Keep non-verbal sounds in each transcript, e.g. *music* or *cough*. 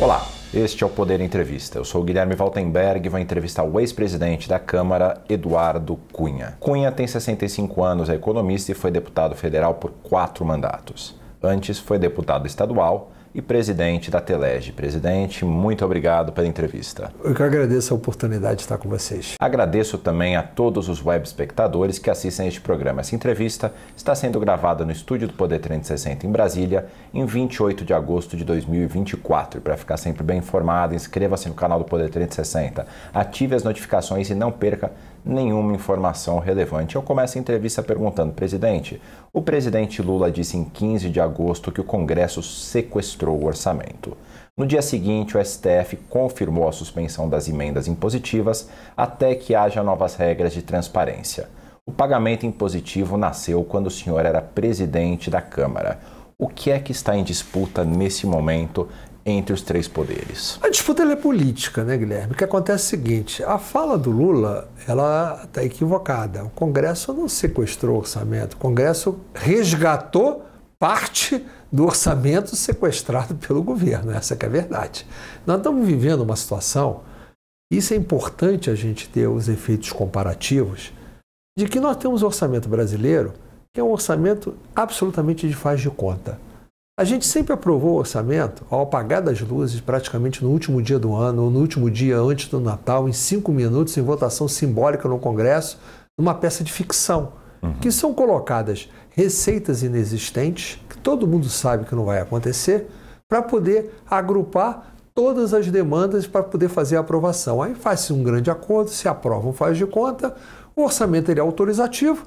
Olá, este é o Poder Entrevista. Eu sou Guilherme Valtenberg e vou entrevistar o ex-presidente da Câmara, Eduardo Cunha. Cunha tem 65 anos, é economista e foi deputado federal por quatro mandatos. Antes foi deputado estadual e presidente da Telege. Presidente, muito obrigado pela entrevista. Eu que agradeço a oportunidade de estar com vocês. Agradeço também a todos os web espectadores que assistem este programa. Essa entrevista está sendo gravada no estúdio do Poder 360 em Brasília em 28 de agosto de 2024. Para ficar sempre bem informado, inscreva-se no canal do Poder 360, ative as notificações e não perca nenhuma informação relevante. Eu começo a entrevista perguntando: presidente, o presidente Lula disse em 15 de agosto que o Congresso sequestrou o orçamento. No dia seguinte, o STF confirmou a suspensão das emendas impositivas até que haja novas regras de transparência. O pagamento impositivo nasceu quando o senhor era presidente da Câmara. O que é que está em disputa nesse momento entre os três poderes. A disputa é política, né, Guilherme? O que acontece é o seguinte: a fala do Lula ela está equivocada. O Congresso não sequestrou o orçamento, o Congresso resgatou parte do orçamento sequestrado pelo governo. Essa é a verdade. Nós estamos vivendo uma situação, isso é importante a gente ter os efeitos comparativos, de que nós temos o um orçamento brasileiro, que é um orçamento absolutamente de faz de conta. A gente sempre aprovou o orçamento ao apagar das luzes, praticamente no último dia do ano, ou no último dia antes do Natal, em cinco minutos, em votação simbólica no Congresso, numa peça de ficção, uhum. que são colocadas receitas inexistentes, que todo mundo sabe que não vai acontecer, para poder agrupar todas as demandas para poder fazer a aprovação. Aí faz-se um grande acordo, se aprova faz de conta, o orçamento ele é autorizativo,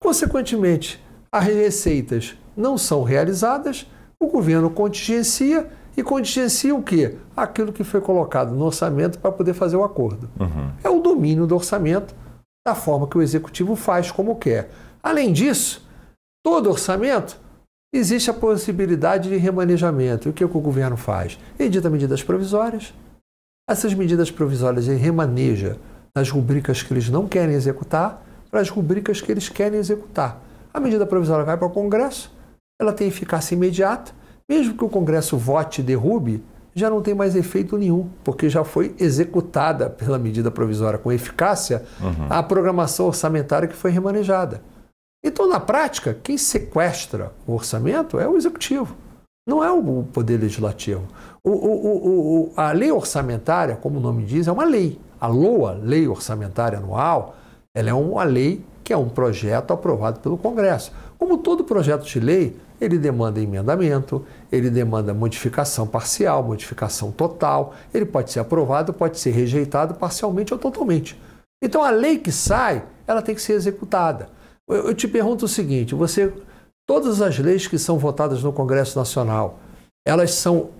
consequentemente, as receitas não são realizadas, o governo contingencia e contingencia o quê? Aquilo que foi colocado no orçamento para poder fazer o acordo. Uhum. É o domínio do orçamento da forma que o executivo faz como quer. Além disso, todo orçamento existe a possibilidade de remanejamento. E o que, é que o governo faz? Edita medidas provisórias. Essas medidas provisórias ele remaneja nas rubricas que eles não querem executar para as rubricas que eles querem executar. A medida provisória vai para o Congresso, ela tem eficácia imediata, mesmo que o Congresso vote e derrube, já não tem mais efeito nenhum, porque já foi executada pela medida provisória com eficácia uhum. a programação orçamentária que foi remanejada. Então, na prática, quem sequestra o orçamento é o executivo, não é o poder legislativo. O, o, o, a lei orçamentária, como o nome diz, é uma lei. A LOA, Lei Orçamentária Anual, ela é uma lei que é um projeto aprovado pelo Congresso. Como todo projeto de lei, ele demanda emendamento, ele demanda modificação parcial, modificação total, ele pode ser aprovado, pode ser rejeitado parcialmente ou totalmente. Então a lei que sai, ela tem que ser executada. Eu, eu te pergunto o seguinte: você, todas as leis que são votadas no Congresso Nacional, elas são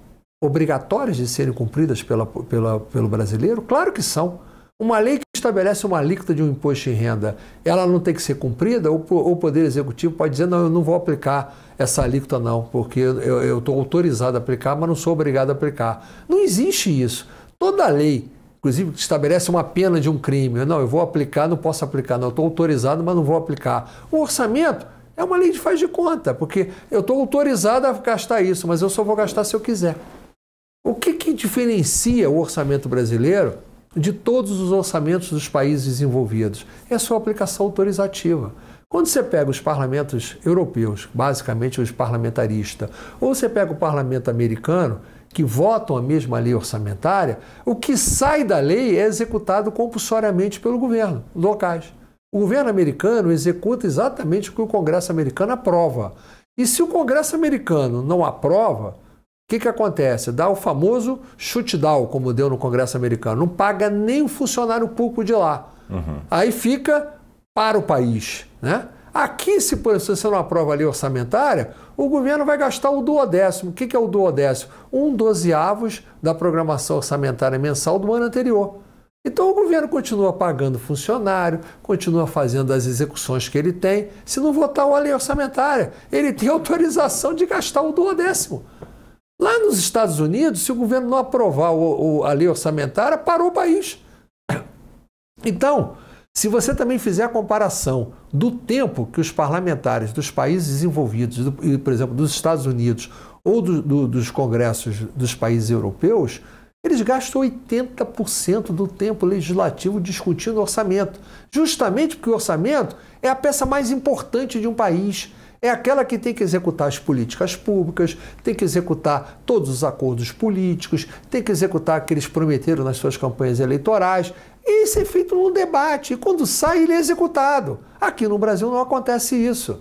obrigatórias de serem cumpridas pela, pela, pelo brasileiro? Claro que são. Uma lei que estabelece uma alíquota de um imposto de renda, ela não tem que ser cumprida? Ou o Poder Executivo pode dizer, não, eu não vou aplicar essa alíquota não, porque eu estou autorizado a aplicar, mas não sou obrigado a aplicar. Não existe isso. Toda lei, inclusive, que estabelece uma pena de um crime, não, eu vou aplicar, não posso aplicar, não, eu estou autorizado, mas não vou aplicar. O orçamento é uma lei de faz de conta, porque eu estou autorizado a gastar isso, mas eu só vou gastar se eu quiser. O que, que diferencia o orçamento brasileiro de todos os orçamentos dos países desenvolvidos. É sua aplicação autorizativa. Quando você pega os parlamentos europeus, basicamente os parlamentaristas, ou você pega o parlamento americano, que votam a mesma lei orçamentária, o que sai da lei é executado compulsoriamente pelo governo, locais. O governo americano executa exatamente o que o Congresso americano aprova. E se o Congresso americano não aprova, o que, que acontece? Dá o famoso shutdown, como deu no Congresso americano. Não paga nem o funcionário público de lá. Uhum. Aí fica para o país. Né? Aqui, se por exemplo, você não aprova a lei orçamentária, o governo vai gastar o duodécimo. O que, que é o duodécimo? Um dozeavos da programação orçamentária mensal do ano anterior. Então o governo continua pagando funcionário, continua fazendo as execuções que ele tem. Se não votar a lei orçamentária, ele tem *laughs* autorização de gastar o duodécimo. Lá nos Estados Unidos, se o governo não aprovar o, o, a lei orçamentária, parou o país. *coughs* Então, se você também fizer a comparação do tempo que os parlamentares dos países desenvolvidos, do, por exemplo, dos Estados Unidos ou do, do, dos congressos dos países europeus, eles gastam 80% do tempo legislativo discutindo orçamento, justamente porque o orçamento é a peça mais importante de um país é aquela que tem que executar as políticas públicas, tem que executar todos os acordos políticos, tem que executar aqueles prometeram nas suas campanhas eleitorais. E isso é feito num debate, e quando sai, ele é executado. Aqui no Brasil não acontece isso.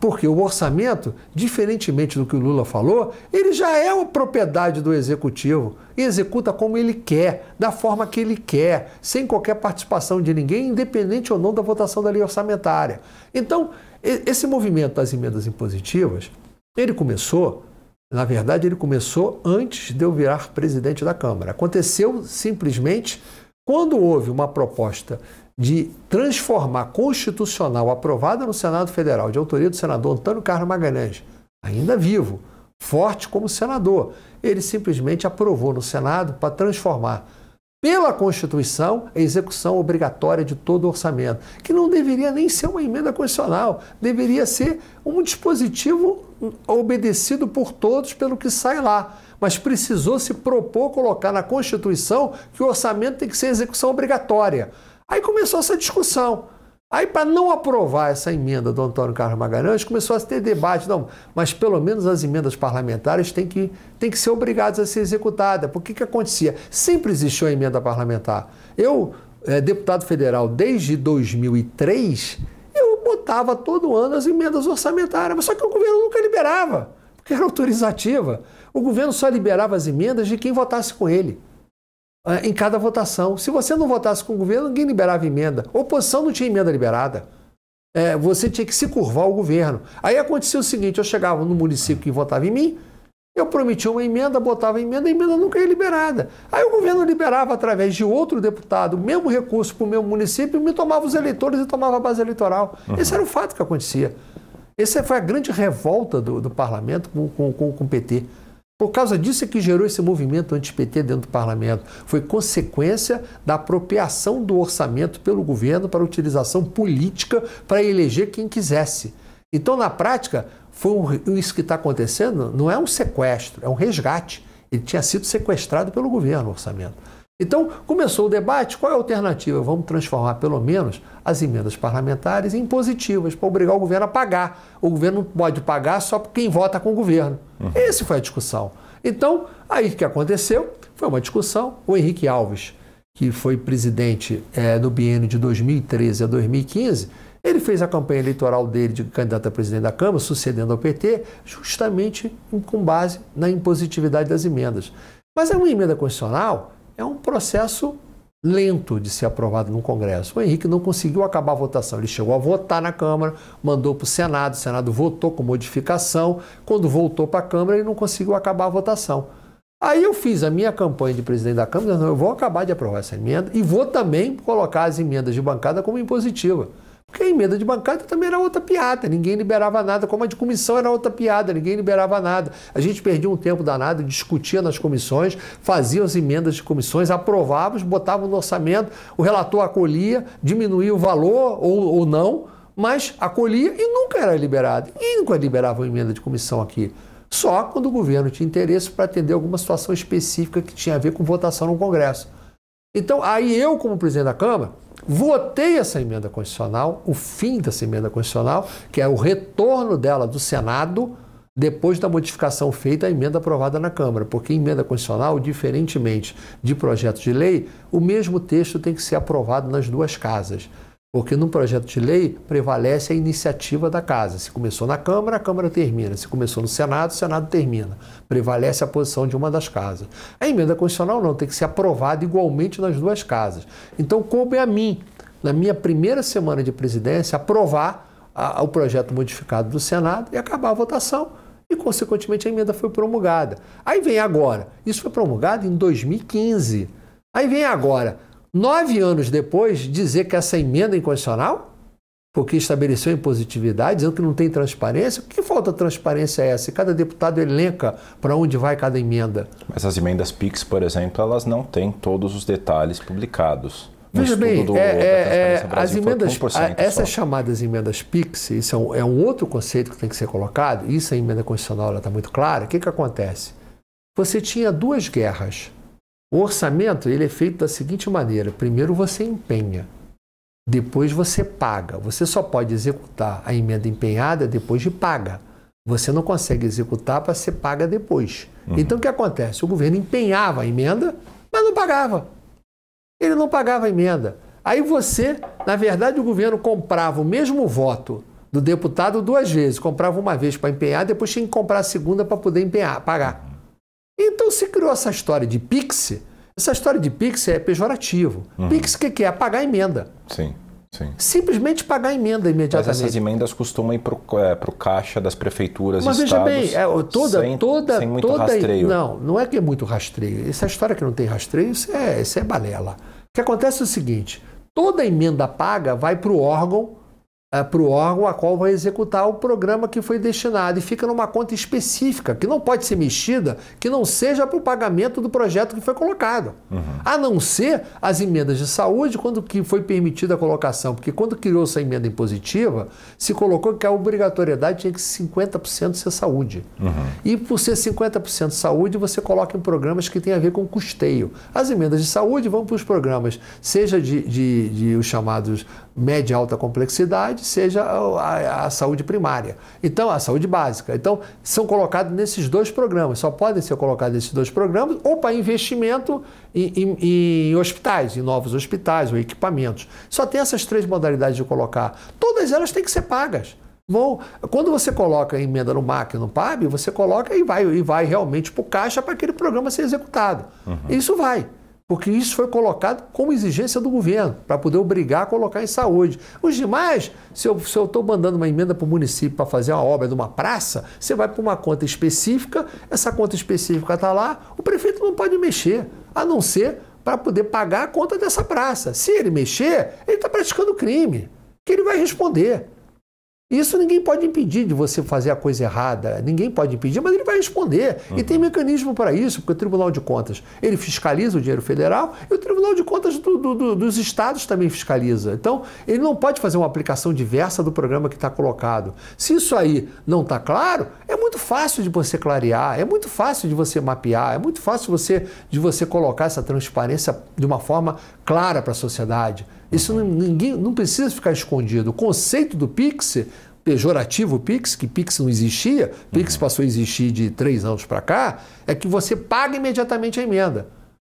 Porque o orçamento, diferentemente do que o Lula falou, ele já é uma propriedade do executivo e executa como ele quer, da forma que ele quer, sem qualquer participação de ninguém, independente ou não da votação da lei orçamentária. Então, esse movimento das emendas impositivas, ele começou, na verdade, ele começou antes de eu virar presidente da Câmara. Aconteceu simplesmente quando houve uma proposta de transformar constitucional aprovada no Senado Federal, de autoria do senador Antônio Carlos Magalhães, ainda vivo, forte como senador, ele simplesmente aprovou no Senado para transformar pela Constituição, a execução obrigatória de todo o orçamento, que não deveria nem ser uma emenda constitucional, deveria ser um dispositivo hum, obedecido por todos pelo que sai lá. Mas precisou se propor colocar na Constituição que o orçamento tem que ser execução obrigatória. Aí começou essa discussão. Aí, para não aprovar essa emenda do Antônio Carlos Magalhães, começou a ter debate. Não, mas pelo menos as emendas parlamentares têm que, têm que ser obrigadas a ser executadas. Por que, que acontecia? Sempre existiu a emenda parlamentar. Eu, é, deputado federal, desde 2003, eu botava todo ano as emendas orçamentárias, mas só que o governo nunca liberava, porque era autorizativa. O governo só liberava as emendas de quem votasse com ele. Ah, em cada votação. Se você não votasse com o governo, ninguém liberava emenda. A oposição não tinha emenda liberada. É, você tinha que se curvar ao governo. Aí acontecia o seguinte: eu chegava no município que votava em mim, eu prometia uma emenda, botava a emenda, a emenda nunca ia liberada. Aí o governo liberava através de outro deputado o mesmo recurso para o meu município, me tomava os eleitores e tomava a base eleitoral. Uhum. Esse era o fato que acontecia. Essa foi a grande revolta do, do parlamento com, com, com, com o PT. Por causa disso é que gerou esse movimento anti-PT dentro do parlamento. Foi consequência da apropriação do orçamento pelo governo para utilização política para eleger quem quisesse. Então, na prática, foi um, isso que está acontecendo não é um sequestro, é um resgate. Ele tinha sido sequestrado pelo governo, o orçamento. Então, começou o debate, qual é a alternativa? Vamos transformar, pelo menos, as emendas parlamentares em positivas, para obrigar o governo a pagar. O governo não pode pagar só quem vota com o governo. Uhum. Essa foi a discussão. Então, aí o que aconteceu? Foi uma discussão. O Henrique Alves, que foi presidente é, do biênio de 2013 a 2015, ele fez a campanha eleitoral dele de candidato a presidente da Câmara, sucedendo ao PT, justamente com base na impositividade das emendas. Mas é uma emenda constitucional é um processo lento de ser aprovado no Congresso. O Henrique não conseguiu acabar a votação. Ele chegou a votar na Câmara, mandou para o Senado, o Senado votou com modificação. Quando voltou para a Câmara, ele não conseguiu acabar a votação. Aí eu fiz a minha campanha de presidente da Câmara, não, eu vou acabar de aprovar essa emenda e vou também colocar as emendas de bancada como impositiva. Porque a emenda de bancada também era outra piada, ninguém liberava nada, como a de comissão era outra piada, ninguém liberava nada. A gente perdia um tempo danado, discutia nas comissões, fazia as emendas de comissões, aprovávamos, botava no orçamento, o relator acolhia, diminuía o valor ou, ou não, mas acolhia e nunca era liberado. Ninguém nunca liberava uma emenda de comissão aqui. Só quando o governo tinha interesse para atender alguma situação específica que tinha a ver com votação no Congresso. Então, aí eu, como presidente da Câmara, votei essa emenda constitucional, o fim dessa emenda constitucional, que é o retorno dela do Senado depois da modificação feita à emenda aprovada na Câmara, porque emenda constitucional, diferentemente de projeto de lei, o mesmo texto tem que ser aprovado nas duas casas. Porque num projeto de lei prevalece a iniciativa da casa. Se começou na Câmara, a Câmara termina. Se começou no Senado, o Senado termina. Prevalece a posição de uma das casas. A emenda constitucional não, tem que ser aprovada igualmente nas duas casas. Então, coube a mim, na minha primeira semana de presidência, aprovar a, a, o projeto modificado do Senado e acabar a votação. E, consequentemente, a emenda foi promulgada. Aí vem agora. Isso foi promulgado em 2015. Aí vem agora nove anos depois, dizer que essa emenda é inconstitucional? Porque estabeleceu impositividade, dizendo que não tem transparência. Que falta transparência é essa? E cada deputado elenca para onde vai cada emenda. Mas as emendas PIX, por exemplo, elas não têm todos os detalhes publicados. No Veja bem, do, é, é, é as emendas, essas chamadas emendas PIX, isso é um, é um, outro conceito que tem que ser colocado, isso a é emenda constitucional está muito clara. O que, que acontece? Você tinha duas guerras o orçamento ele é feito da seguinte maneira: primeiro você empenha, depois você paga. Você só pode executar a emenda empenhada depois de paga. Você não consegue executar para ser paga depois. Uhum. Então o que acontece? O governo empenhava a emenda, mas não pagava. Ele não pagava a emenda. Aí você, na verdade, o governo comprava o mesmo voto do deputado duas vezes. Comprava uma vez para empenhar, depois tinha que comprar a segunda para poder empenhar, pagar. Então se criou essa história de Pix. Essa história de Pix é pejorativo. Uhum. Pix o que, que é? Pagar emenda. Sim. Sim. Simplesmente pagar a emenda imediatamente. Mas essas emendas costumam ir para o é, caixa das prefeituras Mas veja bem, é, toda, sem, toda, sem muito toda, rastreio. Não, não é que é muito rastreio. Essa história que não tem rastreio, isso é, isso é balela. O que acontece é o seguinte: toda emenda paga vai para o órgão uh, eh, para o órgão a qual vai executar o programa que foi destinado e fica numa conta específica, que não pode ser mexida, que não seja para o pagamento do projeto que foi colocado. Uhum. A não ser as emendas de saúde, quando que foi permitida a colocação, porque quando criou essa emenda impositiva, se colocou que a obrigatoriedade tinha que 50% ser saúde. Uhum. E por ser 50% saúde, você coloca em programas que tem a ver com custeio. As emendas de saúde vão para os programas, seja de, de, de os chamados média alta complexidade, que seja a, a, saúde primária. Então, a saúde básica. Então, são colocados nesses dois programas, só podem ser colocados nesses dois programas ou para investimento em, em, em hospitais, em novos hospitais ou equipamentos. Só tem essas três modalidades de colocar. Todas elas têm que ser pagas. Bom, quando você coloca a emenda no MAC, no PAB, você coloca e vai, e vai realmente para o caixa para aquele programa ser executado. Uhum. Isso vai porque isso foi colocado como exigência do governo, para poder obrigar a colocar em saúde. Os demais, se eu estou mandando uma emenda para o município para fazer uma obra de uma praça, você vai para uma conta específica, essa conta específica está lá, o prefeito não pode mexer, a não ser para poder pagar a conta dessa praça. Se ele mexer, ele está praticando crime, que ele vai responder. Isso ninguém pode impedir de você fazer a coisa errada, ninguém pode impedir, mas ele vai responder. Uhum. E tem uhum. mecanismo para isso, porque o Tribunal de Contas ele fiscaliza o dinheiro federal e o Tribunal de Contas do, do, do, dos estados também fiscaliza. Então, ele não pode fazer uma aplicação diversa do programa que está colocado. Se isso aí não está claro, é muito fácil de você clarear, é muito fácil de você mapear, é muito fácil você, de você colocar essa transparência de uma forma clara para a sociedade. Isso ninguém não precisa ficar escondido. O conceito do Pix, pejorativo Pix, que Pix não existia, Pix uhum. passou a existir de três anos para cá, é que você paga imediatamente a emenda.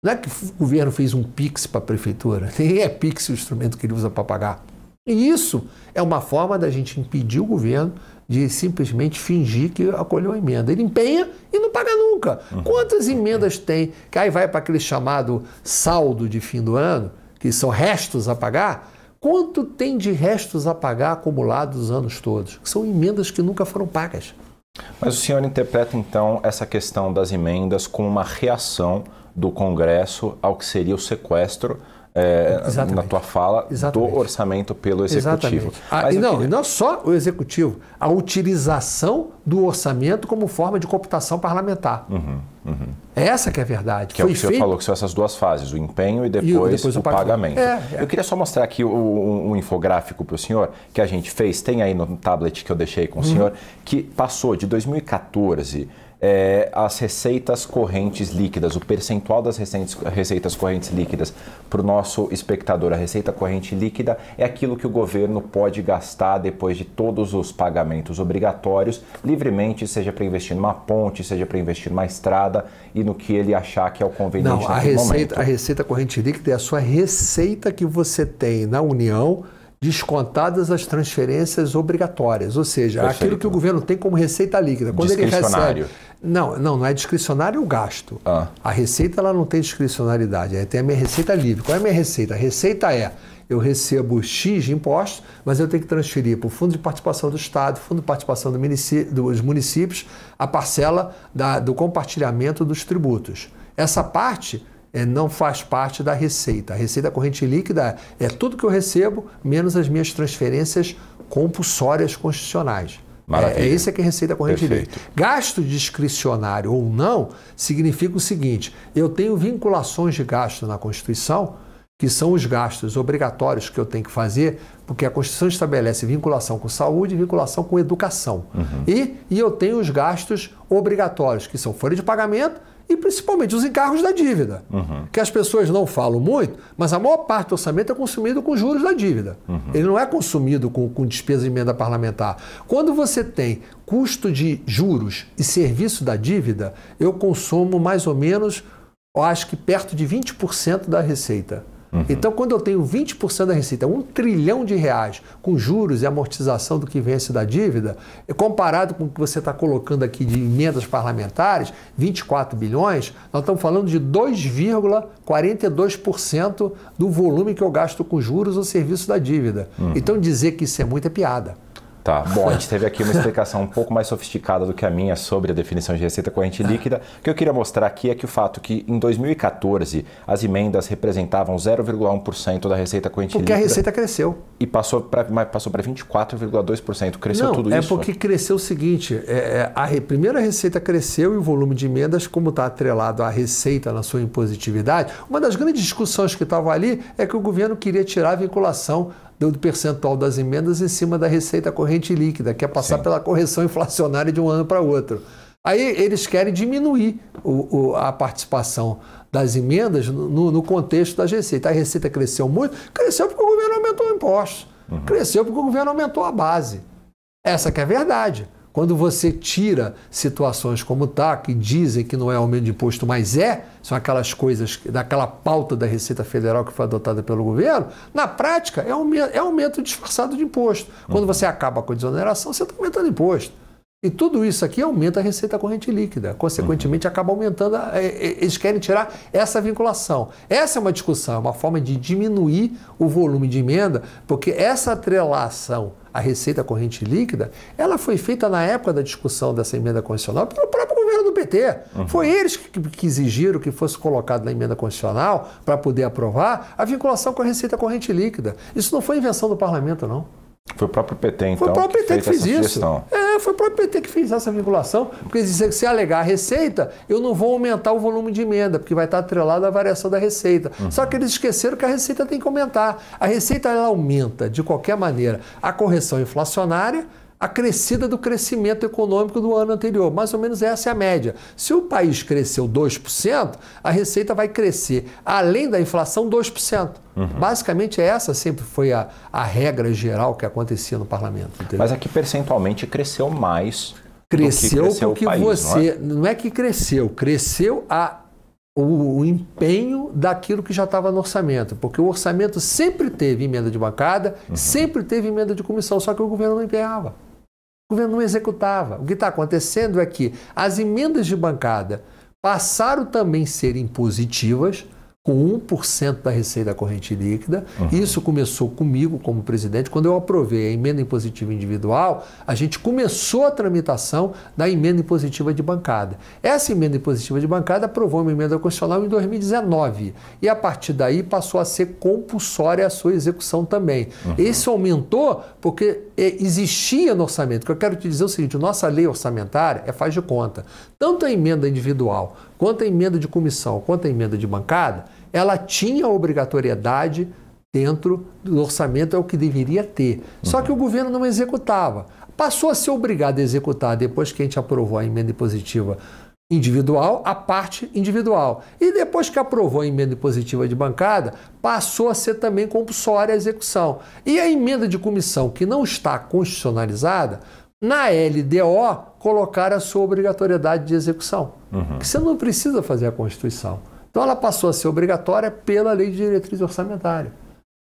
Não é que o governo fez um Pix para a prefeitura, *laughs* nem é Pix o instrumento que ele usa para pagar. E isso é uma forma da gente impedir o governo de simplesmente fingir que acolheu a emenda. Ele empenha e não paga nunca. Uhum. Quantas emendas tem? Que aí vai para aquele chamado saldo de fim do ano, que são restos a pagar, quanto tem de restos a pagar acumulados os anos todos? São emendas que nunca foram pagas. Mas o senhor interpreta então essa questão das emendas como uma reação do Congresso ao que seria o sequestro é, na tua fala Exatamente. do orçamento pelo executivo. Ah, e não, queria... não só o executivo, a utilização do orçamento como forma de cooptação parlamentar. Uhum, uhum. Essa que é a verdade. Que Foi é o que feito... o senhor falou, que são essas duas fases, o empenho e depois, e o, o, pagamento. pagamento. É, é. Eu queria só mostrar aqui um, um infográfico para o senhor que a gente fez, tem aí no tablet que eu deixei com o uhum. senhor, que passou de 2014 é, as receitas correntes líquidas, o percentual das recentes, receitas correntes líquidas para o nosso espectador. A receita corrente líquida é aquilo que o governo pode gastar depois de todos os pagamentos obrigatórios, livremente, seja para investir numa ponte, seja para investir numa estrada e no que ele achar que é o conveniente Não, a receita, momento. a receita corrente líquida é a sua receita que você tem na União descontadas as transferências obrigatórias, ou seja, Perfeito. aquilo que o governo tem como receita líquida. Quando ele recebe, não, não, não é discricionário o gasto. Ah. A receita ela não tem discricionalidade, ela tem a minha receita livre. Qual é a minha receita? A receita é eu recebo X de impostos, mas eu tenho que transferir para o Fundo de Participação do Estado, Fundo de Participação do município, dos Municípios, a parcela da, do compartilhamento dos tributos. Essa parte é, não faz parte da receita. A receita corrente líquida é tudo que eu recebo, menos as minhas transferências compulsórias constitucionais. Maravilha. É, é isso é que é receita corrente Perfeito. líquida. Gasto discricionário ou não significa o seguinte: eu tenho vinculações de gasto na Constituição, que são os gastos obrigatórios que eu tenho que fazer, porque a Constituição estabelece vinculação com saúde e vinculação com educação. Uhum. E, e eu tenho os gastos obrigatórios, que são folha de pagamento e principalmente os encargos da dívida, uhum. que as pessoas não falam muito, mas a maior parte do orçamento é consumido com juros da dívida. Uhum. Ele não é consumido com, com despesa de emenda parlamentar. Quando você tem custo de juros e serviço da dívida, eu consumo mais ou menos, eu acho que perto de 20% da receita. Uhum. Então, quando eu tenho 20% da receita, um trilhão de reais, com juros e amortização do que vence da dívida, comparado com o que você está colocando aqui de emendas parlamentares, 24 bilhões, nós estamos falando de 2,42% do volume que eu gasto com juros ou serviço da dívida. Uhum. Então, dizer que isso é muito é piada. Tá, *laughs* bom, a gente teve aqui uma explicação um pouco mais sofisticada do que a minha sobre a definição de receita corrente é. líquida. O que eu queria mostrar aqui é que o fato que em 2014 as emendas representavam 0,1% da receita corrente porque líquida. Porque a receita cresceu. E passou para passou 24,2%. Cresceu Não, tudo é isso? É porque cresceu o seguinte: é, é a re, primeira receita cresceu e o volume de emendas, como está atrelado à receita na sua impositividade, uma das grandes discussões que estavam ali é que o governo queria tirar a vinculação do percentual das emendas em cima da receita corrente líquida, que é passar Sim. pela correção inflacionária de um ano para outro. Aí eles querem diminuir o, o, a participação das emendas no, no, contexto da receita. A receita cresceu muito, cresceu porque o governo aumentou o imposto, uhum. cresceu porque o governo aumentou a base. Essa que é a verdade. Quando você tira situações como o tá, que dizem que não é aumento de imposto, mas é, são aquelas coisas daquela pauta da Receita Federal que foi adotada pelo governo, na prática é aumento, é aumento disfarçado de imposto. Quando uhum. você acaba com a desoneração, você está aumentando imposto. E tudo isso aqui aumenta a receita corrente líquida. Consequentemente, uhum. acaba aumentando. A, é, é, eles querem tirar essa vinculação. Essa é uma discussão, é uma forma de diminuir o volume de emenda, porque essa atrelação à receita corrente líquida, ela foi feita na época da discussão dessa emenda constitucional pelo próprio governo do PT. Uhum. Foi eles que, que exigiram que fosse colocado na emenda constitucional para poder aprovar a vinculação com a receita corrente líquida. Isso não foi invenção do parlamento, não. Foi o próprio PT, então. Foi o próprio PT que, que fez, que fez isso. É, foi o próprio PT que fez essa vinculação. Porque dizer que se alegar a receita, eu não vou aumentar o volume de emenda, porque vai estar atrelado à variação da receita. Uhum. Só que eles esqueceram que a receita tem que aumentar. A receita ela aumenta de qualquer maneira. A correção inflacionária a crescida do crescimento econômico do ano anterior. Mais ou menos essa é a média. Se o país cresceu 2%, a receita vai crescer, além da inflação, 2%. Uhum. Basicamente, é essa sempre foi a, a regra geral que acontecia no parlamento. Entendeu? Mas aqui, percentualmente, cresceu mais. Cresceu, cresceu porque país, você. Não é? não é que cresceu, cresceu a o, empenho daquilo que já estava no orçamento, porque o orçamento sempre teve emenda de bancada, uhum. sempre teve emenda de comissão, só que o governo não empenhava o governo não executava. O que está acontecendo é que as emendas de bancada passaram também a ser impositivas, com 1% da receita corrente líquida. Uhum. Isso começou comigo como presidente. Quando eu aprovei a emenda impositiva individual, a gente começou a tramitação da emenda impositiva de bancada. Essa emenda impositiva de bancada aprovou uma emenda constitucional em 2019 e a partir daí passou a ser compulsória a sua execução também. Uhum. Isso aumentou porque é, existia no orçamento. O que eu quero te dizer é o seguinte, nossa lei orçamentária é faz de conta. Tanto a emenda individual, quanto a emenda de comissão, quanto a emenda de bancada, ela tinha a obrigatoriedade dentro do orçamento, é o que deveria ter. Só uhum. que o governo não executava. Passou a ser obrigado a executar, depois que a gente aprovou a emenda positiva individual, a parte individual. E depois que aprovou a emenda positiva de bancada, passou a ser também compulsória a execução. E a emenda de comissão, que não está constitucionalizada, na LDO colocar a sua obrigatoriedade de execução. Uhum. Que você não precisa fazer a Constituição. Então ela passou a ser obrigatória pela lei de diretriz orçamentária.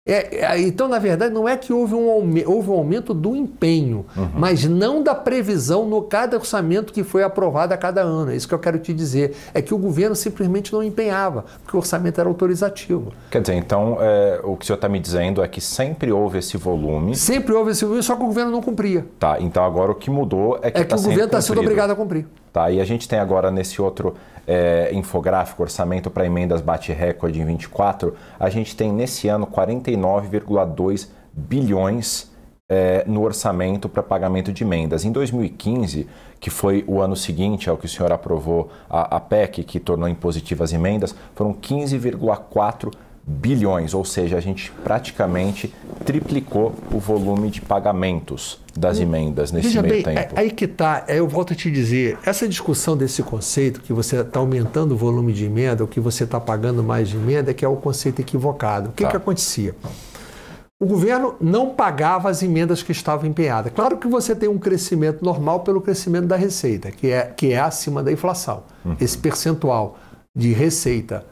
É, é, então, na verdade, não é que houve um, houve um aumento do empenho, uhum. mas não da previsão no cada orçamento que foi aprovado a cada ano. É isso que eu quero te dizer. É que o governo simplesmente não empenhava, porque o orçamento era autorizativo. Quer dizer, então, é, o que o senhor está me dizendo é que sempre houve esse volume. Sempre houve esse volume, só que o governo não cumpria. Tá, então agora o que mudou é que. É que tá o governo está sendo tá obrigado a cumprir. Tá? E a gente tem agora nesse outro é, infográfico, orçamento para emendas bate recorde em 24, a gente tem nesse ano 49,2 bilhões é, no orçamento para pagamento de emendas. Em 2015, que foi o ano seguinte ao que o senhor aprovou a, a PEC, que tornou impositivas emendas, foram 15,4 bilhões, ou seja, a gente praticamente triplicou o volume de pagamentos das hum, emendas nesse Veja meio bem, tempo. É, aí que tá, é, eu volto a te dizer, essa discussão desse conceito que você está aumentando o volume de emenda, ou que você está pagando mais de emenda, é que é o um conceito equivocado. O que, tá. que acontecia? O governo não pagava as emendas que estavam empenhadas. Claro que você tem um crescimento normal pelo crescimento da receita, que é, que é acima da inflação. Uhum. Esse percentual de receita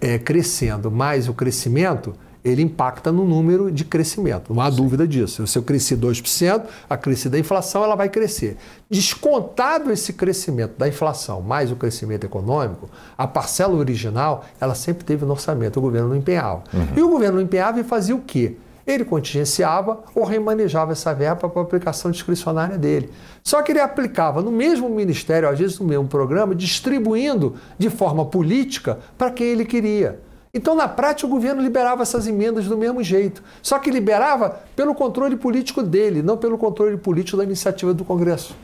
é, crescendo mais o crescimento, ele impacta no número de crescimento. Não há Sim. dúvida disso. Se eu cresci 2%, a crescida da inflação ela vai crescer. Descontado esse crescimento da inflação mais o crescimento econômico, a parcela original ela sempre teve no orçamento, o governo não empenhava. Uhum. E o governo não empenhava e fazia o quê? ele contingenciava ou remanejava essa verba para a aplicação discricionária dele. Só que ele aplicava no mesmo ministério, às vezes no mesmo programa, distribuindo de forma política para quem ele queria. Então, na prática, o governo liberava essas emendas do mesmo jeito, só que liberava pelo controle político dele, não pelo controle político da iniciativa do Congresso.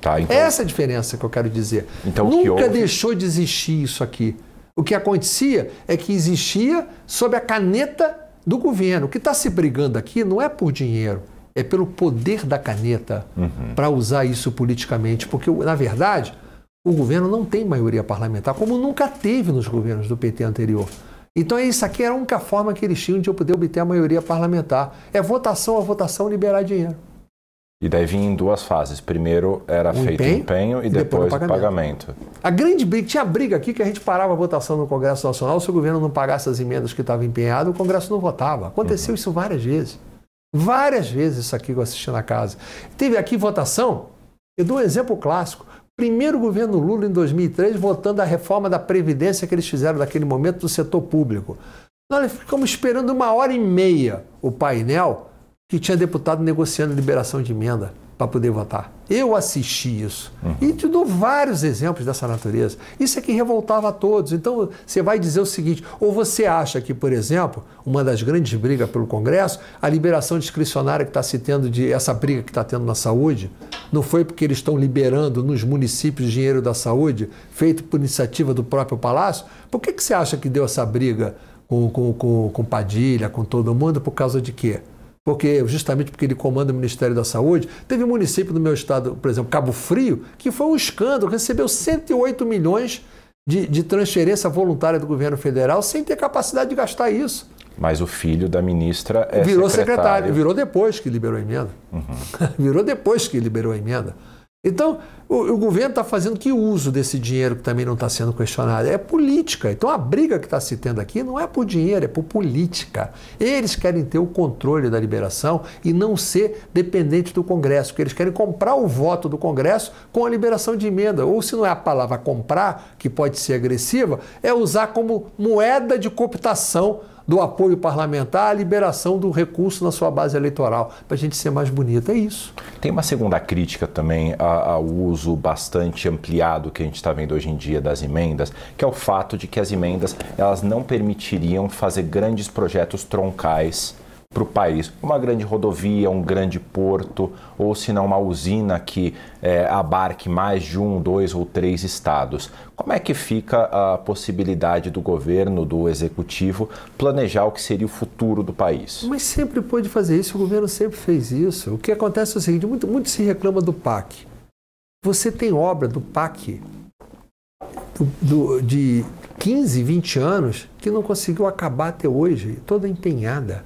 Tá, então... Essa é a diferença que eu quero dizer. Então, Nunca que houve... deixou de existir isso aqui. O que acontecia é que existia sob a caneta do governo. O que está se brigando aqui não é por dinheiro, é pelo poder da caneta uhum. para usar isso politicamente, porque, na verdade, o governo não tem maioria parlamentar, como nunca teve nos governos do PT anterior. Então, isso aqui era a única forma que eles tinham de eu poder obter a maioria parlamentar. É votação a votação liberar dinheiro. E daí vinha em duas fases. Primeiro era feito empenho, empenho e, e depois, depois o pagamento. pagamento. A grande briga, tinha briga aqui que a gente parava a votação no Congresso Nacional, se o governo não pagasse as emendas que estava empenhado, o Congresso não votava. Aconteceu uhum. isso várias vezes. Várias vezes isso aqui que eu assisti na casa. Teve aqui votação, eu dou um exemplo clássico. Primeiro governo Lula em 2003 votando a reforma da Previdência que eles fizeram naquele momento do setor público. Nós ficamos esperando uma hora e meia o painel que tinha deputado negociando liberação de emenda para poder votar. Eu assisti isso. Uhum. E te dou vários exemplos dessa natureza. Isso é que revoltava a todos. Então, você vai dizer o seguinte: ou você acha que, por exemplo, uma das grandes brigas pelo Congresso, a liberação discricionária que está se tendo de essa briga que está tendo na saúde, não foi porque eles estão liberando nos municípios dinheiro da saúde, feito por iniciativa do próprio Palácio? Por que, que você acha que deu essa briga com, com, com, com Padilha, com todo mundo? Por causa de quê? porque justamente porque ele comanda o Ministério da Saúde, teve um município do meu estado, por exemplo, Cabo Frio, que foi um escândalo, recebeu 108 milhões de, de transferência voluntária do governo federal sem ter capacidade de gastar isso. Mas o filho da ministra é virou secretário. secretário virou depois que liberou a emenda. Uhum. *laughs* virou depois que liberou a emenda. Então, o, o governo está fazendo que uso desse dinheiro que também não está sendo questionado? É política. Então, a briga que está se tendo aqui não é por dinheiro, é por política. Eles querem ter o controle da liberação e não ser dependente do Congresso, porque eles querem comprar o voto do Congresso com a liberação de emenda. Ou, se não é a palavra comprar, que pode ser agressiva, é usar como moeda de cooptação do apoio parlamentar à liberação do recurso na sua base eleitoral, para a gente ser mais bonito. É isso. Tem uma segunda crítica também ao uso bastante ampliado que a gente está vendo hoje em dia das emendas, que é o fato de que as emendas elas não permitiriam fazer grandes projetos troncais para o país. Uma grande rodovia, um grande porto, ou se não, uma usina que é, abarque mais de um, dois ou três estados. Como é que fica a possibilidade do governo, do executivo, planejar o que seria o futuro do país? Mas sempre pôde fazer isso, o governo sempre fez isso. O que acontece é o seguinte: muito, muito se reclama do PAC. Você tem obra do PAC do, do, de 15, 20 anos que não conseguiu acabar até hoje, toda empenhada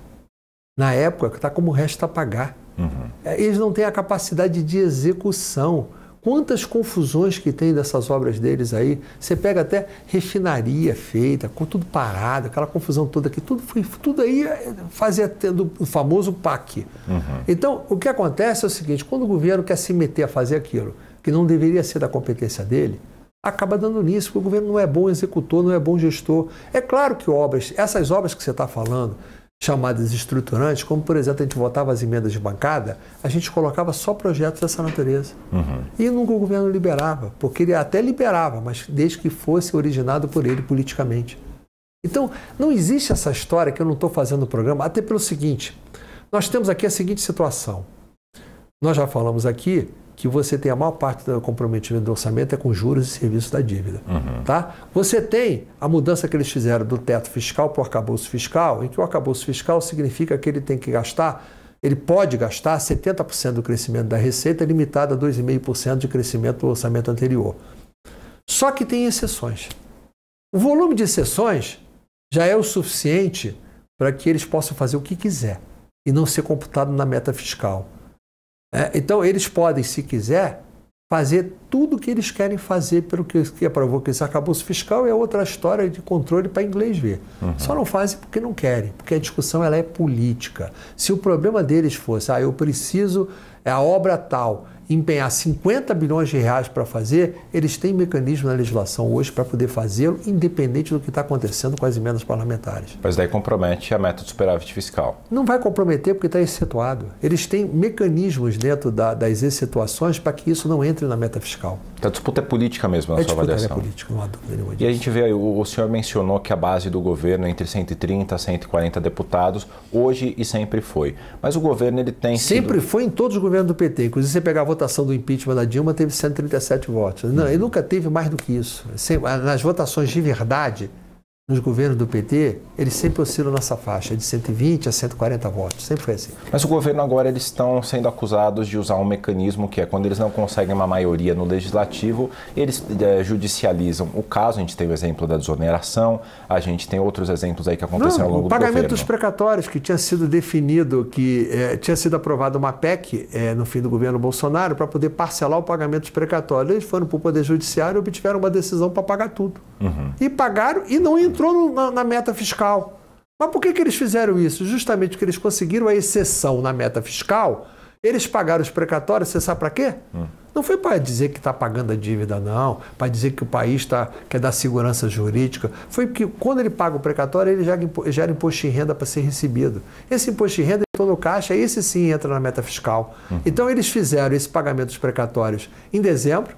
na época, está como resto a pagar. Uhum. É, eles não têm a capacidade de execução. Quantas confusões que tem dessas obras deles aí. Você pega até refinaria feita, com tudo parado, aquela confusão toda aqui, tudo, foi, tudo aí é, fazia tendo o famoso PAC. Uhum. Então, o que acontece é o seguinte: quando o governo quer se meter a fazer aquilo que não deveria ser da competência dele, acaba dando nisso, porque o governo não é bom executor, não é bom gestor. É claro que obras, essas obras que você está falando, chamadas estruturantes, como por exemplo a gente votava as emendas de bancada, a gente colocava só projetos dessa natureza. Uhum. E nunca o governo liberava, porque ele até liberava, mas desde que fosse originado por ele politicamente. Então, não existe essa história que eu não estou fazendo o programa, até pelo seguinte: nós temos aqui a seguinte situação. Nós já falamos aqui que você tem a maior parte do comprometimento do orçamento é com juros e serviços da dívida. Uhum. Tá? Você tem a mudança que eles fizeram do teto fiscal para o arcabouço fiscal, em que o arcabouço fiscal significa que ele tem que gastar, ele pode gastar 70% do crescimento da receita, limitado a 2,5% de crescimento do orçamento anterior. Só que tem exceções. O volume de exceções já é o suficiente para que eles possam fazer o que quiser e não ser computado na meta fiscal. É, então, eles podem, se quiser, fazer tudo o que eles querem fazer pelo que, que aprovou que esse acabouço fiscal é outra história de controle para inglês ver. Uhum. Só não fazem porque não querem, porque a discussão ela é política. Se o problema deles fosse, ah, eu preciso, é a obra tal, empenhar 50 bilhões de reais para fazer, eles têm mecanismo na legislação hoje para poder fazê-lo, independente do que está acontecendo com as emendas parlamentares. Mas daí compromete a meta de superávit fiscal. Não vai comprometer porque está excetuado. Eles têm mecanismos dentro da, das excetuações para que isso não entre na meta fiscal. Então a disputa é política mesmo na é sua avaliação. É política, não há dúvida nenhuma disso. E a gente vê, o, o senhor mencionou que a base do governo é entre 130 a 140 deputados, hoje e sempre foi. Mas o governo ele tem Sempre sido... foi em todos os governos do PT. Inclusive você pegava votação do impeachment da Dilma teve 137 votos. Não, ele nunca teve mais do que isso. Nas votações de verdade, nos governos do PT, eles sempre oscilam nessa faixa, de 120 a 140 votos, sempre foi assim. Mas o governo agora, eles estão sendo acusados de usar um mecanismo que é, quando eles não conseguem uma maioria no legislativo, eles é, judicializam o caso, a gente tem o exemplo da desoneração, a gente tem outros exemplos aí que aconteceram não, ao longo do governo. O pagamento dos precatórios, que tinha sido definido, que é, tinha sido aprovada uma PEC é, eh, no fim do governo Bolsonaro, para poder parcelar o pagamento dos precatórios. Eles foram para o Poder Judiciário e obtiveram uma decisão para pagar tudo. Uhum. E pagaram e não entrou entrou no, na, na meta fiscal. Mas por que, que eles fizeram isso? Justamente porque eles conseguiram a exceção na meta fiscal, eles pagaram os precatórios, você sabe para quê? Hum. Não foi para dizer que está pagando a dívida, não, para dizer que o país tá, quer dar segurança jurídica. Foi porque quando ele paga o precatório, ele gera, gera imposto de renda para ser recebido. Esse imposto de renda entrou no caixa, esse sim entra na meta fiscal. Uhum. Então eles fizeram esse pagamento dos precatórios em dezembro,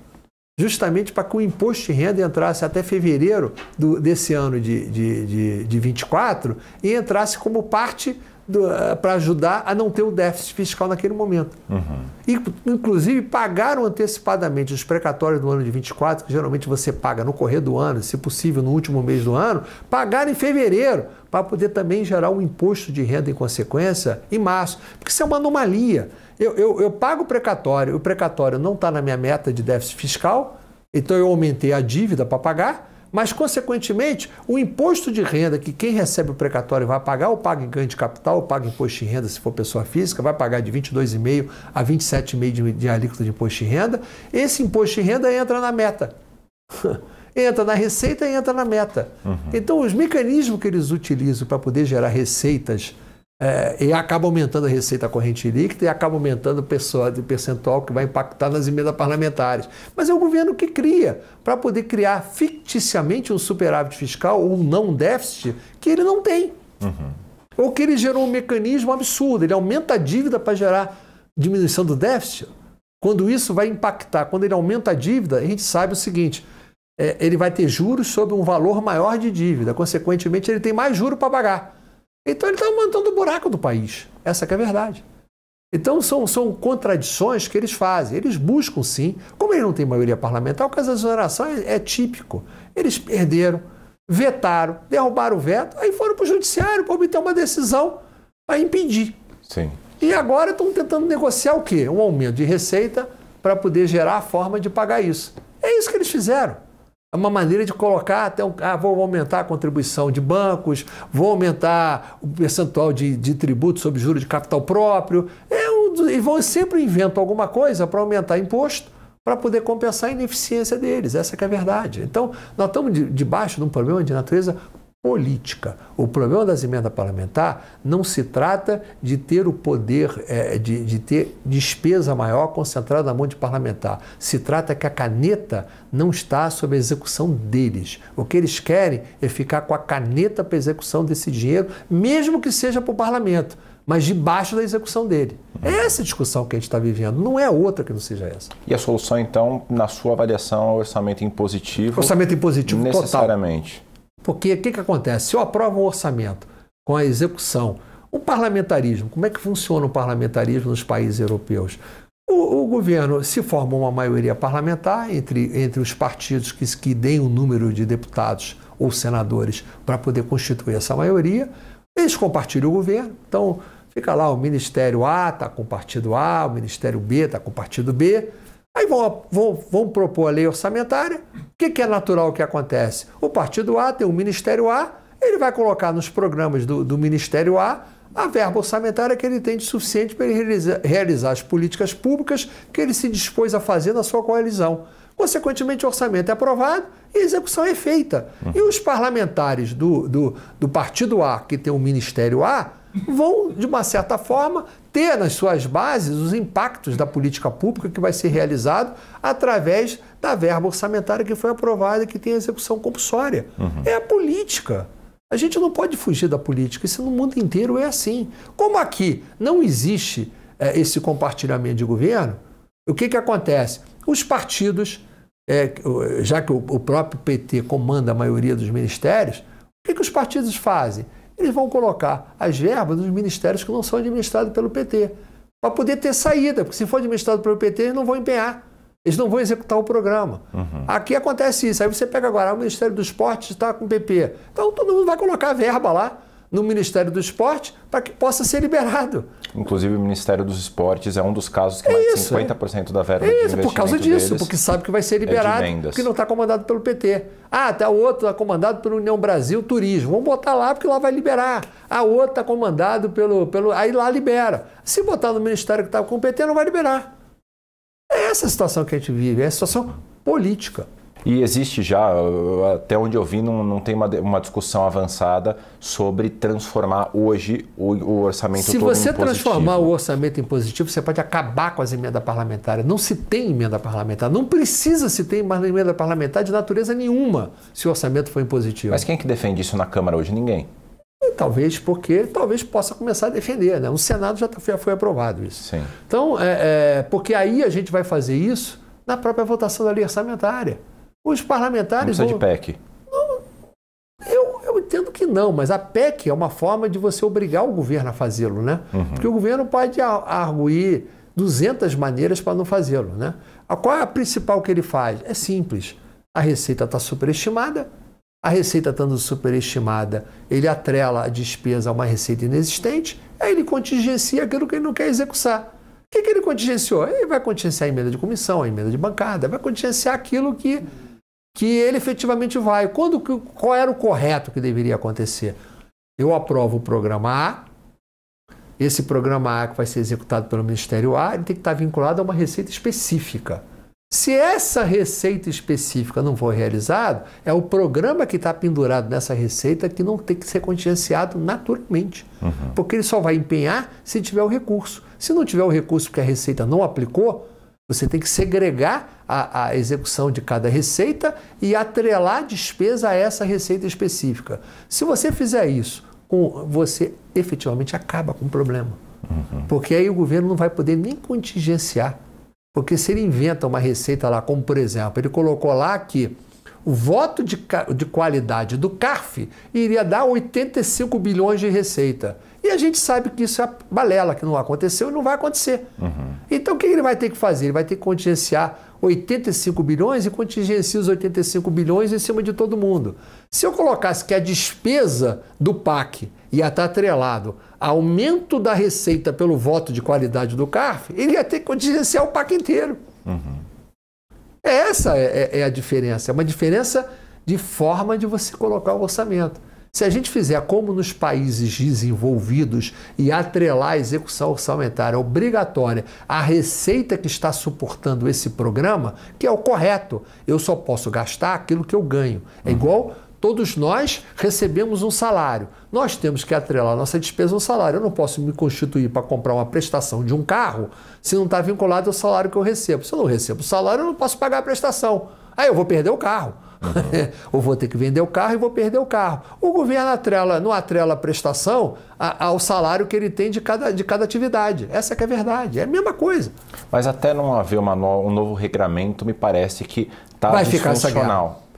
justamente para que o imposto de renda entrasse até fevereiro do, desse ano de, de, de, de 24 e entrasse como parte para ajudar a não ter o déficit fiscal naquele momento. Uhum. E, inclusive, pagaram antecipadamente os precatórios do ano de 24, que geralmente você paga no correr do ano, se possível no último mês do ano, pagaram em fevereiro, para poder também gerar um imposto de renda em consequência em março. Porque isso é uma anomalia. Eu, eu, eu pago o precatório, o precatório não está na minha meta de déficit fiscal, então eu aumentei a dívida para pagar, mas, consequentemente, o imposto de renda que quem recebe o precatório vai pagar, ou paga em ganho de capital, ou paga imposto de renda se for pessoa física, vai pagar de 22,5% a 27,5% de, de alíquota de imposto de renda. Esse imposto de renda entra na meta. *laughs* entra na receita e entra na meta. Uhum. Então, os mecanismos que eles utilizam para poder gerar receitas é, e acaba aumentando a receita corrente líquida e acaba aumentando o percentual que vai impactar nas emendas parlamentares. Mas é o governo que cria, para poder criar ficticiamente um superávit fiscal ou um não déficit que ele não tem. Uhum. Ou que ele gerou um mecanismo absurdo, ele aumenta a dívida para gerar diminuição do déficit. Quando isso vai impactar, quando ele aumenta a dívida, a gente sabe o seguinte: é, ele vai ter juros sobre um valor maior de dívida, consequentemente, ele tem mais juro para pagar. Então ele está mandando o buraco do país. Essa é a verdade. Então são, são contradições que eles fazem. Eles buscam sim. Como ele não tem maioria parlamentar, o caso da exoneração é, é típico. Eles perderam, vetaram, derrubaram o veto, aí foram para o judiciário para obter uma decisão para impedir. Sim. E agora estão tentando negociar o quê? Um aumento de receita para poder gerar a forma de pagar isso. É isso que eles fizeram é uma maneira de colocar até um, ah, vou aumentar a contribuição de bancos, vou aumentar o percentual de, de tributo sobre juros de capital próprio. É um, vão sempre inventam alguma coisa para aumentar imposto para poder compensar a ineficiência deles. Essa é a verdade. Então, nós estamos de, debaixo de um problema de natureza política. O problema das emendas parlamentares não se trata de ter o poder, é, de, de, ter despesa maior concentrada na mão de parlamentar. Se trata que a caneta não está sob a execução deles. O que eles querem é ficar com a caneta para a execução desse dinheiro, mesmo que seja para o parlamento, mas debaixo da execução dele. É essa discussão que a gente está vivendo, não é outra que não seja essa. E a solução, então, na sua avaliação, é o orçamento impositivo? Orçamento impositivo necessariamente. total. Necessariamente. Porque o que, que acontece? Se eu aprovo um orçamento com a execução, o parlamentarismo, como é que funciona o parlamentarismo nos países europeus? O, o governo se forma uma maioria parlamentar entre, entre os partidos que, que deem o um número de deputados ou senadores para poder constituir essa maioria. Eles compartilham o governo, então fica lá o Ministério A está com o partido A, o Ministério B está com o partido B, Aí vão, vão, vão propor a lei orçamentária. O que, que é natural que acontece? O partido A tem o um Ministério A, ele vai colocar nos programas do, do Ministério A a verba orçamentária que ele tem de suficiente para ele realizar as políticas públicas que ele se dispôs a fazer na sua coalizão. Consequentemente, o orçamento é aprovado e a execução é feita. Uhum. E os parlamentares do, do, do partido A, que tem o Ministério A, vão, de uma certa forma, ter nas suas bases os impactos da política pública que vai ser realizado através da verba orçamentária que foi aprovada e que tem execução compulsória. Uhum. É a política. A gente não pode fugir da política. Isso no mundo inteiro é assim. Como aqui não existe é, esse compartilhamento de governo, o que, que acontece? Os partidos, é, já que o, o próprio PT comanda a maioria dos ministérios, o que, que os partidos fazem? eles vão colocar as verbas nos ministérios que não são administrados pelo PT, para poder ter saída, porque se for administrado pelo PT, eles não vão empenhar, eles não vão executar o programa. Uhum. Aqui acontece isso. Aí você pega agora, ah, o Ministério do Esporte está com o PP. Então todo mundo vai colocar a verba lá no Ministério do Esporte para que possa ser liberado. Inclusive, o Ministério dos Esportes é um dos casos que é mais isso, 50% da verba é isso, de investimento por causa disso, porque sabe que vai ser é liberado, é porque não está comandado pelo PT. Ah, até tá o outro está comandado pelo União Brasil Turismo. Vamos botar lá, porque lá vai liberar. Ah, o outro está comandado pelo, pelo... Aí lá libera. Se botar no Ministério que está com o PT, não vai liberar. É essa a situação que a gente vive, é a situação política. E existe já, até onde eu vi, não, não tem uma, uma discussão avançada sobre transformar hoje o, o orçamento Se todo você transformar o orçamento em positivo, você pode acabar com as emendas parlamentares. Não se tem emenda parlamentar. Não precisa se ter emenda parlamentar de natureza nenhuma se o orçamento for em positivo. Mas quem é que defende isso na Câmara hoje? Ninguém. talvez porque talvez possa começar a defender. Né? O Senado já foi, tá, já foi aprovado isso. Sim. Então, é, é, porque aí a gente vai fazer isso na própria votação da lei orçamentária. Os parlamentares. Não vão... de PEC. Eu, eu, entendo que não, mas a PEC é uma forma de você obrigar o governo a fazê-lo, né? Uhum. Porque o governo pode arguir 200 maneiras para não fazê-lo, né? A qual é a principal que ele faz? É simples. A receita está superestimada. A receita estando superestimada, ele atrela a despesa a uma receita inexistente, aí ele contingencia aquilo que ele não quer executar. O que, que ele contingenciou? Ele vai contingenciar a emenda de comissão, a emenda de bancada, vai contingenciar aquilo que que ele efetivamente vai. Quando, qual era o correto que deveria acontecer? Eu aprovo o programa A, esse programa A que vai ser executado pelo Ministério A, ele tem que estar vinculado a uma receita específica. Se essa receita específica não for realizada, é o programa que está pendurado nessa receita que não tem que ser contingenciado naturalmente. Uhum. Porque ele só vai empenhar se tiver o recurso. Se não tiver o recurso porque a receita não aplicou, você tem que segregar a, a, execução de cada receita e atrelar a despesa a essa receita específica. Se você fizer isso, você efetivamente acaba com o problema. Uhum. Porque aí o governo não vai poder nem contingenciar. Porque se ele inventa uma receita lá, como por exemplo, ele colocou lá que o voto de, de qualidade do CARF iria dar 85 bilhões de receita. E a gente sabe que isso é balela, que não aconteceu e não vai acontecer. Uhum. Então o que ele vai ter que fazer? Ele vai ter que contingenciar 85 bilhões e contingencia os 85 bilhões em cima de todo mundo. Se eu colocasse que a despesa do PAC ia estar atrelado aumento da receita pelo voto de qualidade do CARF, ele ia ter que contingenciar o PAC inteiro. Uhum. É essa é, é, é a diferença. É uma diferença de forma de você colocar o orçamento. Se a gente fizer como nos países desenvolvidos e atrelar a execução orçamentária obrigatória à receita que está suportando esse programa, que é o correto, eu só posso gastar aquilo que eu ganho. É uhum. igual Todos nós recebemos um salário. Nós temos que atrelar nossa despesa a um salário. Eu não posso me constituir para comprar uma prestação de um carro se não está vinculado ao salário que eu recebo. Se eu não recebo o salário, eu não posso pagar a prestação. Aí eu vou perder o carro. Uhum. *laughs* ou vou ter que vender o carro e vou perder o carro. O governo atrela, não atrela a prestação ao salário que ele tem de cada, de cada atividade. Essa é a verdade. É a mesma coisa. Mas até não haver uma no, um novo regramento, me parece que está disfuncional. Vai ficar essa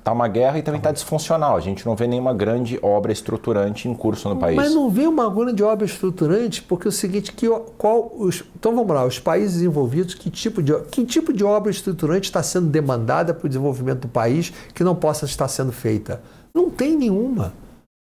Está uma guerra e também está tá disfuncional. A gente não vê nenhuma grande obra estruturante em curso no país. Mas não vê uma grande obra estruturante porque é o seguinte, que, qual os, então vamos lá, os países envolvidos, que tipo de, que tipo de obra estruturante está sendo demandada para o desenvolvimento do país que não possa estar sendo feita? Não tem nenhuma.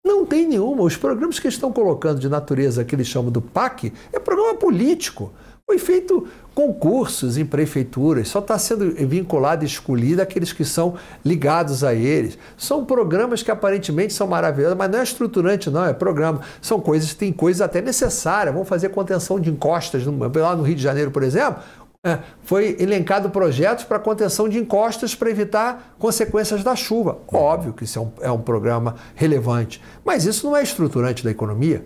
Não tem nenhuma. Os programas que estão colocando de natureza que eles chamam do PAC é programa político. Foi feito concursos em prefeituras, só está sendo vinculado e escolhido aqueles que são ligados a eles. São programas que aparentemente são maravilhosos, mas não é estruturante, não, é programa. São coisas, tem coisas até necessárias. Vamos fazer contenção de encostas. Lá no Rio de Janeiro, por exemplo, é, foi elencado projetos para contenção de encostas para evitar consequências da chuva. Óbvio que isso é um, é um programa relevante, mas isso não é estruturante da economia.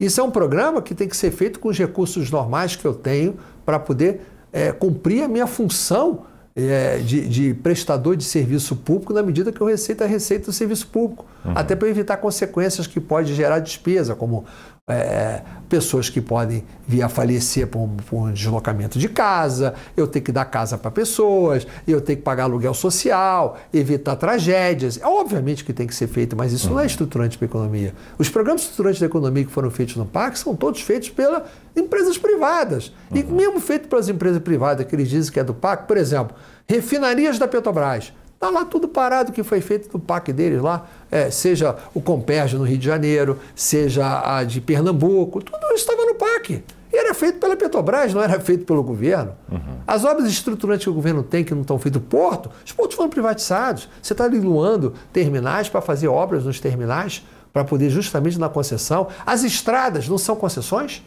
Isso é um programa que tem que ser feito com os recursos normais que eu tenho para poder é, cumprir a minha função é, de, de, prestador de serviço público na medida que eu receito a receita do serviço público, uhum. até para evitar consequências que pode gerar despesa, como é, pessoas que podem vir a falecer por, por, um deslocamento de casa, eu tenho que dar casa para pessoas, eu tenho que pagar aluguel social, evitar tragédias. É obviamente que tem que ser feito, mas isso uhum. não é uhum. estruturante para a economia. Os programas estruturantes da economia que foram feitos no PAC são todos feitos pelas empresas privadas. Uhum. E mesmo feito pelas empresas privadas que eles dizem que é do PAC, por exemplo, refinarias da Petrobras. Está lá tudo parado que foi feito do PAC deles lá, é, seja o Comperge no Rio de Janeiro, seja a de Pernambuco, tudo isso estava no PAC. E era feito pela Petrobras, não era feito pelo governo. Uhum. As obras estruturantes que o governo tem, que não estão feitas, o porto, os portos foram privatizados. Você está diluando terminais para fazer obras nos terminais, para poder justamente na concessão. As estradas não são concessões?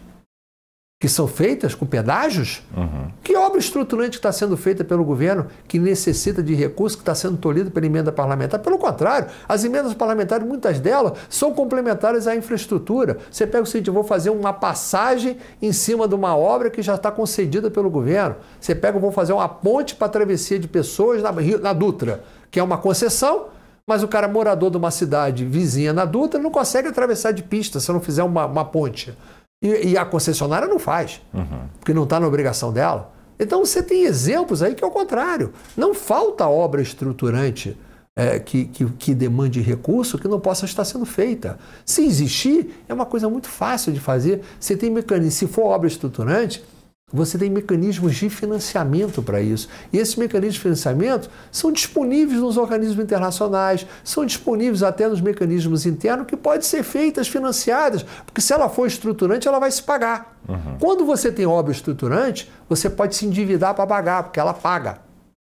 que são feitas com pedágios? Uhum. Que obra estruturante está sendo feita pelo governo que necessita de recurso que está sendo tolhido pela emenda parlamentar? Pelo contrário, as emendas parlamentares, muitas delas, são complementares à infraestrutura. Você pega o seguinte, vou fazer uma passagem em cima de uma obra que já está concedida pelo governo. Você pega, vou fazer uma ponte para travessia de pessoas na, na Dutra, que é uma concessão, mas o cara morador de uma cidade vizinha na Dutra não consegue atravessar de pista se não fizer uma, uma ponte. E, e a concessionária não faz, uhum. porque não está na obrigação dela. Então você tem exemplos aí que é o contrário. Não falta obra estruturante é, que, que, que, demande recurso que não possa estar sendo feita. Se existir, é uma coisa muito fácil de fazer. Você tem mecanismo. Se for obra estruturante, você tem mecanismos de financiamento para isso. E esses mecanismos de financiamento são disponíveis nos organismos internacionais, são disponíveis até nos mecanismos internos que podem ser feitas, financiadas, porque se ela for estruturante, ela vai se pagar. Uhum. Quando você tem obra estruturante, você pode se endividar para pagar, porque ela paga.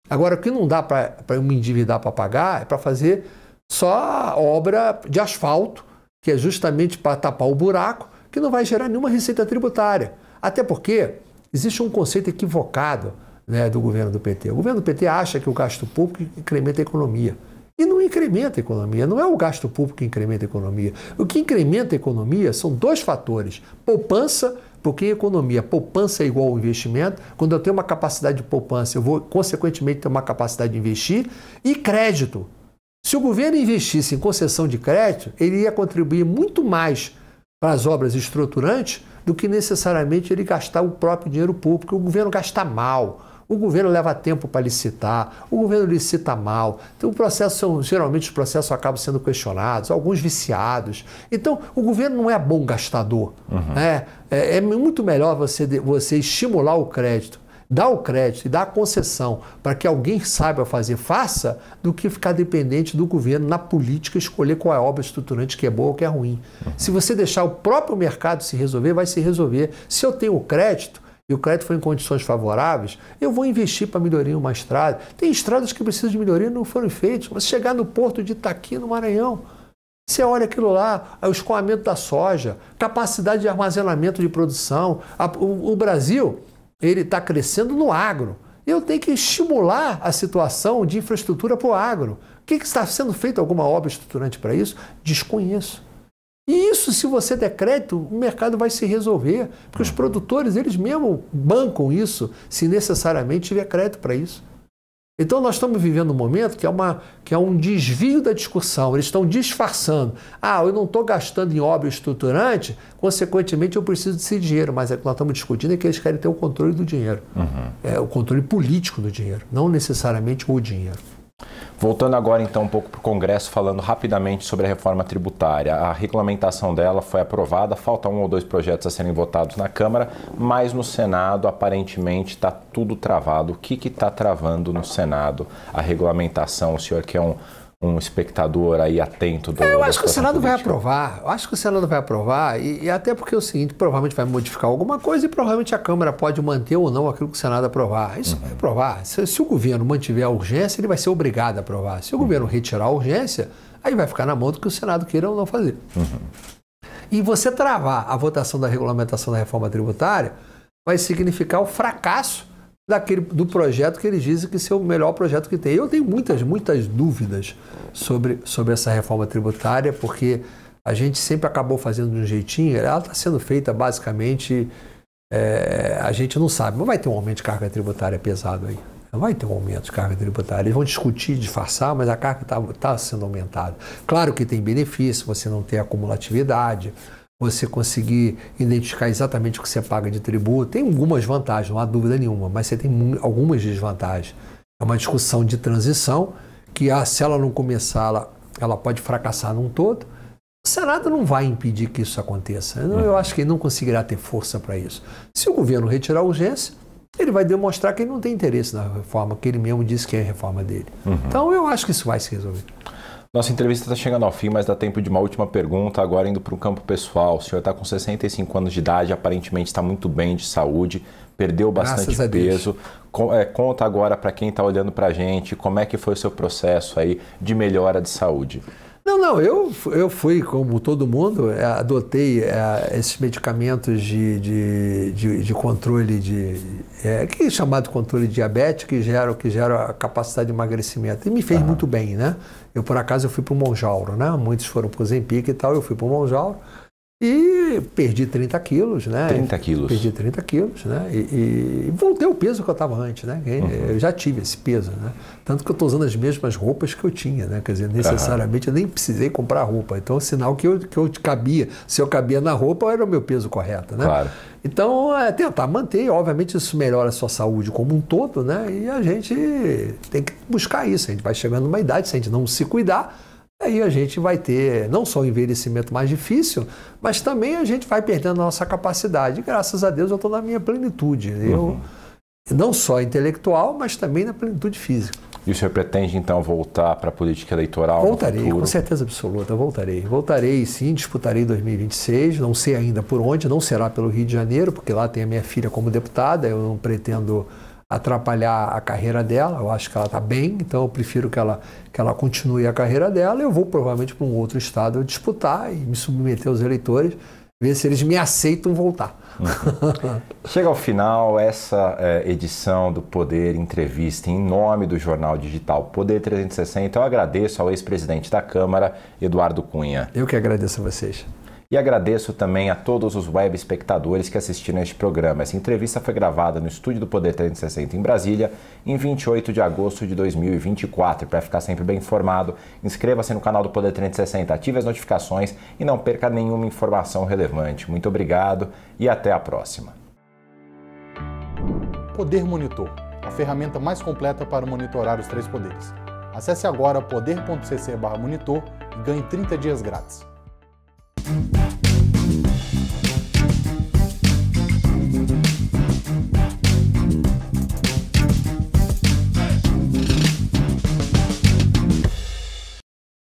Agora, o que não dá para me endividar para pagar é para fazer só obra de asfalto, que é justamente para tapar o buraco, que não vai gerar nenhuma receita tributária. Até porque Existe um conceito equivocado né, do governo do PT. O governo do PT acha que o gasto público incrementa a economia. E não incrementa a economia, não é o gasto público que incrementa a economia. O que incrementa a economia são dois fatores: poupança porque em economia, poupança é igual ao investimento. Quando eu tenho uma capacidade de poupança, eu vou, consequentemente, ter uma capacidade de investir. E crédito. Se o governo investisse em concessão de crédito, ele ia contribuir muito mais para as obras estruturantes do que necessariamente ele gastar o próprio dinheiro público. O governo gasta mal, o governo leva tempo para licitar, o governo licita mal. Então, o processo, geralmente os processos acabam sendo questionados, alguns viciados. Então, o governo não é bom gastador. Uhum. Né? É, é, muito melhor você, você estimular o crédito dá o crédito e dá a concessão para que alguém saiba fazer, faça, do que ficar dependente do governo na política escolher qual é a obra estruturante que é boa ou que é ruim. Uhum. Se você deixar o próprio mercado se resolver, vai se resolver. Se eu tenho o crédito, e o crédito foi em condições favoráveis, eu vou investir para melhorar uma estrada. Tem estradas que precisam de melhoria e não foram feitas. Você chegar no porto de Itaqui, no Maranhão, você olha aquilo lá, é o escoamento da soja, capacidade de armazenamento de produção. O Brasil ele está crescendo no agro. Eu tenho que estimular a situação de infraestrutura para o agro. O que, que está sendo feito? Alguma obra estruturante para isso? Desconheço. E isso, se você der crédito, o mercado vai se resolver, porque os uhum. produtores, eles mesmo bancam isso, se necessariamente tiver crédito para isso. Então nós estamos vivendo um momento que é, uma, que é um desvio da discussão, eles estão disfarçando. Ah, eu não estou gastando em obra estruturante, consequentemente eu preciso desse dinheiro, mas é que nós estamos discutindo é que eles querem ter o controle do dinheiro. Uhum. É, o controle político do dinheiro, não necessariamente o dinheiro. Voltando agora então um pouco para o Congresso, falando rapidamente sobre a reforma tributária. A regulamentação dela foi aprovada, falta um ou dois projetos a serem votados na Câmara, mas no Senado aparentemente está tudo travado. O que está travando no Senado a regulamentação? O senhor que é um um espectador aí atento do. É, eu acho que o Senado política. vai aprovar. Eu acho que o Senado vai aprovar, e, e, até porque é o seguinte, provavelmente vai modificar alguma coisa e provavelmente a Câmara pode manter ou não aquilo que o Senado aprovar. Isso uhum. vai aprovar. Se, se, o governo mantiver a urgência, ele vai ser obrigado a aprovar. Se o uhum. governo retirar a urgência, aí vai ficar na mão do que o Senado queira ou não fazer. Uhum. E você travar a votação da regulamentação da reforma tributária vai significar o fracasso daquele, do projeto que eles dizem que ser é o melhor projeto que tem. Eu tenho muitas, muitas dúvidas sobre, sobre essa reforma tributária, porque a gente sempre acabou fazendo de um jeitinho, ela está sendo feita basicamente, é, a gente não sabe, mas vai ter um aumento de carga tributária pesado aí. Vai ter um aumento de carga tributária. Eles vão discutir, disfarçar, mas a carga está tá sendo aumentada. Claro que tem benefício, você não tem acumulatividade, você conseguir identificar exatamente o que você paga de tributo. Tem algumas vantagens, não há dúvida nenhuma, mas você tem algumas desvantagens. É uma discussão de transição que, ah, se ela não começar, ela, ela pode fracassar num todo. O Senado não vai impedir que isso aconteça. Eu, uhum. eu acho que ele não conseguirá ter força para isso. Se o governo retirar a urgência, ele vai demonstrar que ele não tem interesse na reforma, que ele mesmo disse que é a reforma dele. Uhum. Então, eu acho que isso vai se resolver. Nossa entrevista está chegando ao fim, mas dá tempo de uma última pergunta, agora indo para o campo pessoal. O senhor está com 65 anos de idade, aparentemente está muito bem de saúde, perdeu bastante peso. é, conta agora para quem está olhando para a gente como é que foi o seu processo aí de melhora de saúde. Não, não, eu, eu fui, como todo mundo, é, adotei é, esses medicamentos de, de, de, de controle de. É, que é chamado controle diabético, que gera, que gera a capacidade de emagrecimento. E me fez ah. muito bem, né? Eu, por acaso, eu fui para o Monjauro, né? Muitos foram para o Zempic e tal, eu fui para o Monjauro. E perdi 30 quilos, né? 30 quilos. Perdi 30 quilos, né? E, e, voltei ao peso que eu estava antes, né? Uhum. Eu já tive esse peso, né? Tanto que eu estou usando as mesmas roupas que eu tinha, né? Quer dizer, necessariamente uhum. eu nem precisei comprar roupa. Então, é sinal que eu, que eu cabia. Se eu cabia na roupa, era o meu peso correto, né? Claro. Então, é tentar manter. Obviamente, isso melhora a sua saúde como um todo, né? E a gente tem que buscar isso. A gente vai chegando numa idade, se a gente não se cuidar aí a gente vai ter não só o um envelhecimento mais difícil, mas também a gente vai perdendo a nossa capacidade. graças a Deus eu estou na minha plenitude. Uhum. não só intelectual, mas também na plenitude física. E o senhor pretende então voltar para a política eleitoral? Voltarei, com certeza absoluta, voltarei. Voltarei sim, disputarei 2026, não sei ainda por onde, não será pelo Rio de Janeiro, porque lá tem a minha filha como deputada, eu não pretendo atrapalhar a carreira dela. Eu acho que ela está bem, então eu prefiro que ela, que ela continue a carreira dela. Eu vou provavelmente para um outro estado disputar e me submeter aos eleitores, ver se eles me aceitam voltar. Uhum. Chega ao final essa é, edição do Poder Entrevista em nome do jornal digital Poder 360. Eu agradeço ao ex-presidente da Câmara, Eduardo Cunha. Eu que agradeço a vocês. E agradeço também a todos os web espectadores que assistiram a este programa. Essa entrevista foi gravada no estúdio do Poder 360 em Brasília em 28 de agosto de 2024. Para ficar sempre bem informado, inscreva-se no canal do Poder 360, ative as notificações e não perca nenhuma informação relevante. Muito obrigado e até a próxima. Poder Monitor, a ferramenta mais completa para monitorar os três poderes. Acesse agora poder.cc/monitor e ganhe 30 dias grátis. Thank you.